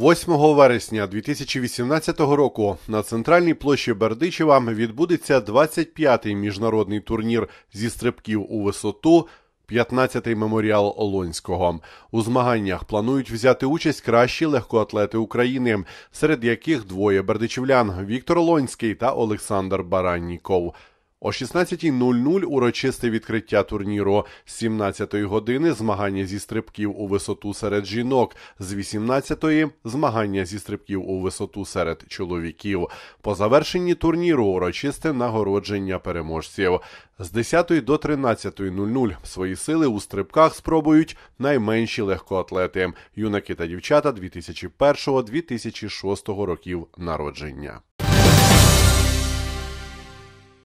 8 вересня 2018 року на центральній площі Бердичева відбудеться 25-й міжнародний турнір зі стрибків у висоту. 15-й меморіал Олонського у змаганнях планують взяти участь кращі легкоатлети України, серед яких двоє Бердичевлян: Віктор Олонський та Олександр Баранніков. О 16.00 урочисте відкриття турніру. З 17 години змагання зі стрибків у висоту серед жінок. З 18-ї змагання зі стрибків у висоту серед чоловіків. По завершенні турніру урочисте нагородження переможців. З 10 до 13.00 свої сили у стрибках спробують найменші легкоатлети юнаки та дівчата 2001-2006 років народження.